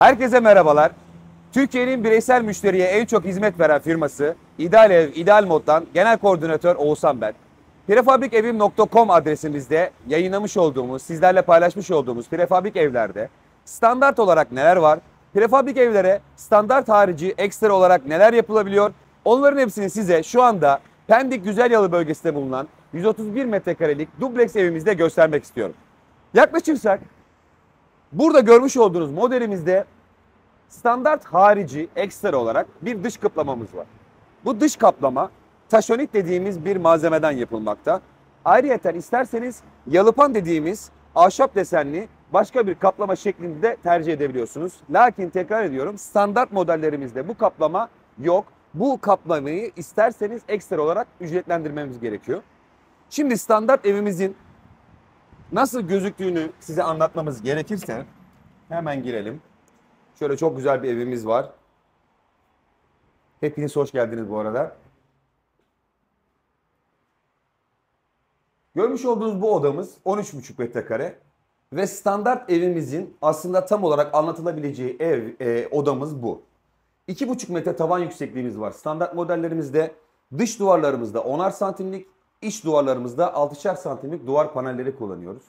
Herkese merhabalar. Türkiye'nin bireysel müşteriye en çok hizmet veren firması İdeal Ev İdeal Mod'dan Genel Koordinatör Oğuzhan ben. Prefabrikevim.com adresimizde yayınlamış olduğumuz, sizlerle paylaşmış olduğumuz prefabrik evlerde standart olarak neler var? Prefabrik evlere standart harici ekstra olarak neler yapılabiliyor? Onların hepsini size şu anda Pendik Güzelyalı bölgesinde bulunan 131 metrekarelik dubleks evimizde göstermek istiyorum. Yaklaşırsak Burada görmüş olduğunuz modelimizde standart harici ekstra olarak bir dış kaplamamız var. Bu dış kaplama taşonit dediğimiz bir malzemeden yapılmakta. Ayrıca isterseniz yalıpan dediğimiz ahşap desenli başka bir kaplama şeklinde de tercih edebiliyorsunuz. Lakin tekrar ediyorum standart modellerimizde bu kaplama yok. Bu kaplamayı isterseniz ekstra olarak ücretlendirmemiz gerekiyor. Şimdi standart evimizin Nasıl gözüktüğünü size anlatmamız gerekirse hemen girelim. Şöyle çok güzel bir evimiz var. Hepiniz hoş geldiniz bu arada. Görmüş olduğunuz bu odamız 13,5 metrekare ve standart evimizin aslında tam olarak anlatılabileceği ev e, odamız bu. 2,5 metre tavan yüksekliğimiz var. Standart modellerimizde dış duvarlarımızda 10'ar santimlik, iç duvarlarımızda 6'şer santimlik duvar panelleri kullanıyoruz.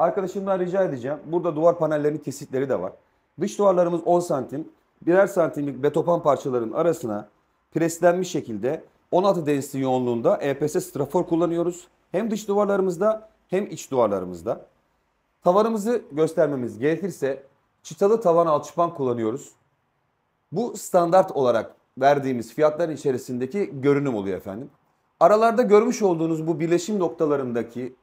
Arkadaşımdan rica edeceğim. Burada duvar panellerinin kesitleri de var. Dış duvarlarımız 10 santim. Birer santimlik betopan parçaların arasına preslenmiş şekilde 16 densli yoğunluğunda EPS strafor kullanıyoruz. Hem dış duvarlarımızda hem iç duvarlarımızda. Tavanımızı göstermemiz gerekirse çıtalı tavan alçıpan kullanıyoruz. Bu standart olarak verdiğimiz fiyatların içerisindeki görünüm oluyor efendim. Aralarda görmüş olduğunuz bu birleşim noktalarındaki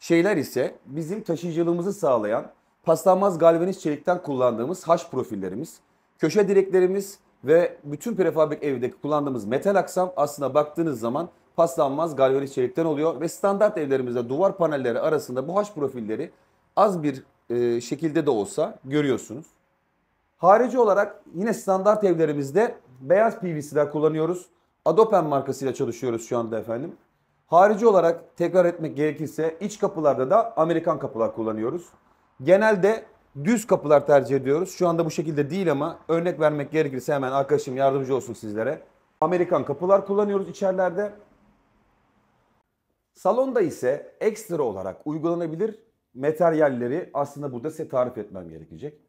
şeyler ise bizim taşıyıcılığımızı sağlayan paslanmaz galvaniz çelikten kullandığımız haş profillerimiz, köşe direklerimiz ve bütün prefabrik evdeki kullandığımız metal aksam aslında baktığınız zaman paslanmaz galvaniz çelikten oluyor ve standart evlerimizde duvar panelleri arasında bu haş profilleri az bir e, şekilde de olsa görüyorsunuz. Harici olarak yine standart evlerimizde beyaz PVC'ler kullanıyoruz. Adopen markasıyla çalışıyoruz şu anda efendim. Harici olarak tekrar etmek gerekirse iç kapılarda da Amerikan kapılar kullanıyoruz. Genelde düz kapılar tercih ediyoruz. Şu anda bu şekilde değil ama örnek vermek gerekirse hemen arkadaşım yardımcı olsun sizlere. Amerikan kapılar kullanıyoruz içerilerde. Salonda ise ekstra olarak uygulanabilir materyalleri aslında burada size tarif etmem gerekecek.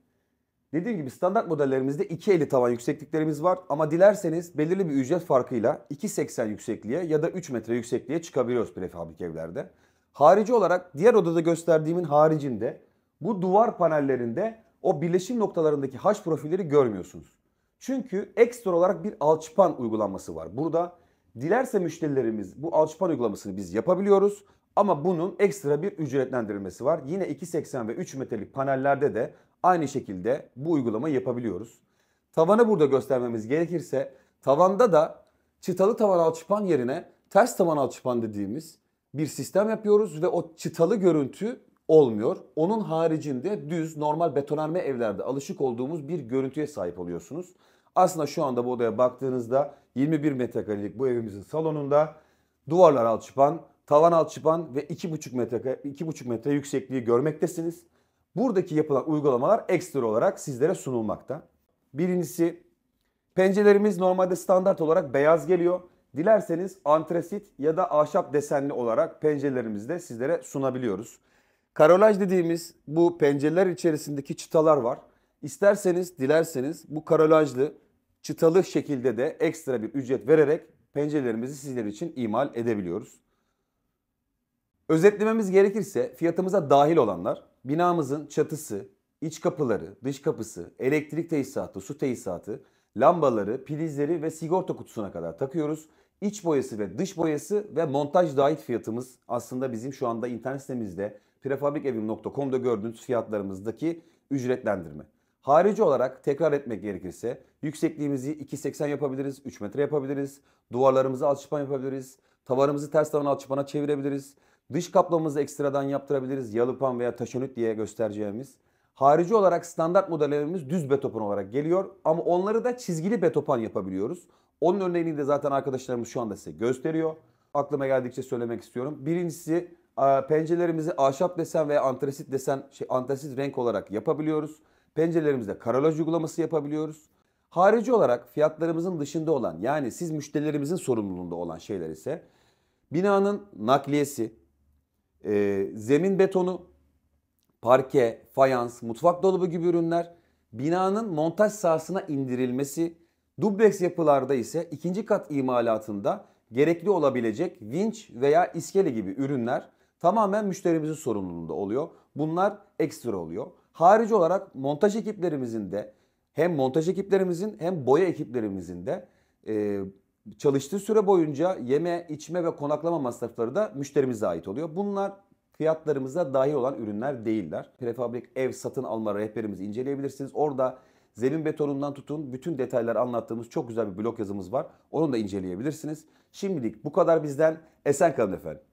Dediğim gibi standart modellerimizde 2 eli tavan yüksekliklerimiz var ama dilerseniz belirli bir ücret farkıyla 2.80 yüksekliğe ya da 3 metre yüksekliğe çıkabiliyoruz prefabrik evlerde. Harici olarak diğer odada gösterdiğimin haricinde bu duvar panellerinde o birleşim noktalarındaki haş profilleri görmüyorsunuz. Çünkü ekstra olarak bir alçıpan uygulanması var. Burada dilerse müşterilerimiz bu alçıpan uygulamasını biz yapabiliyoruz. Ama bunun ekstra bir ücretlendirilmesi var. Yine 2.80 ve 3 metrelik panellerde de Aynı şekilde bu uygulama yapabiliyoruz. Tavanı burada göstermemiz gerekirse tavanda da çıtalı tavan alçıpan yerine ters tavan alçıpan dediğimiz bir sistem yapıyoruz ve o çıtalı görüntü olmuyor. Onun haricinde düz normal betonarme evlerde alışık olduğumuz bir görüntüye sahip oluyorsunuz. Aslında şu anda bu odaya baktığınızda 21 metrekarelik bu evimizin salonunda duvarlar alçıpan, tavan alçıpan ve 2,5 metre 2,5 metre yüksekliği görmektesiniz buradaki yapılan uygulamalar ekstra olarak sizlere sunulmakta. Birincisi pencerelerimiz normalde standart olarak beyaz geliyor. Dilerseniz antresit ya da ahşap desenli olarak pencerelerimizi de sizlere sunabiliyoruz. Karolaj dediğimiz bu pencereler içerisindeki çıtalar var. İsterseniz, dilerseniz bu karolajlı çıtalı şekilde de ekstra bir ücret vererek pencerelerimizi sizler için imal edebiliyoruz. Özetlememiz gerekirse fiyatımıza dahil olanlar binamızın çatısı, iç kapıları, dış kapısı, elektrik tesisatı, su tesisatı, lambaları, prizleri ve sigorta kutusuna kadar takıyoruz. İç boyası ve dış boyası ve montaj dahil fiyatımız aslında bizim şu anda internet sitemizde prefabrikevim.com'da gördüğünüz fiyatlarımızdaki ücretlendirme. Harici olarak tekrar etmek gerekirse yüksekliğimizi 2.80 yapabiliriz, 3 metre yapabiliriz, duvarlarımızı alçıpan yapabiliriz, tavarımızı ters tavan alçıpana çevirebiliriz, Dış kaplamamızı ekstradan yaptırabiliriz. Yalıpan veya taşonit diye göstereceğimiz. Harici olarak standart modellerimiz düz betopan olarak geliyor ama onları da çizgili betopan yapabiliyoruz. Onun örneğini de zaten arkadaşlarımız şu anda size gösteriyor. Aklıma geldikçe söylemek istiyorum. Birincisi e, pencerelerimizi ahşap desen veya antresit desen şey antrasit renk olarak yapabiliyoruz. Pencerelerimizde karalaj uygulaması yapabiliyoruz. Harici olarak fiyatlarımızın dışında olan yani siz müşterilerimizin sorumluluğunda olan şeyler ise binanın nakliyesi, e, zemin betonu, parke, fayans, mutfak dolabı gibi ürünler binanın montaj sahasına indirilmesi, dubleks yapılarda ise ikinci kat imalatında gerekli olabilecek vinç veya iskele gibi ürünler tamamen müşterimizin sorumluluğunda oluyor. Bunlar ekstra oluyor. Harici olarak montaj ekiplerimizin de hem montaj ekiplerimizin hem boya ekiplerimizin de e, çalıştığı süre boyunca yeme, içme ve konaklama masrafları da müşterimize ait oluyor. Bunlar fiyatlarımıza dahil olan ürünler değiller. Prefabrik ev satın alma rehberimizi inceleyebilirsiniz. Orada zemin betonundan tutun bütün detaylar anlattığımız çok güzel bir blog yazımız var. Onu da inceleyebilirsiniz. Şimdilik bu kadar bizden. Esen kalın efendim.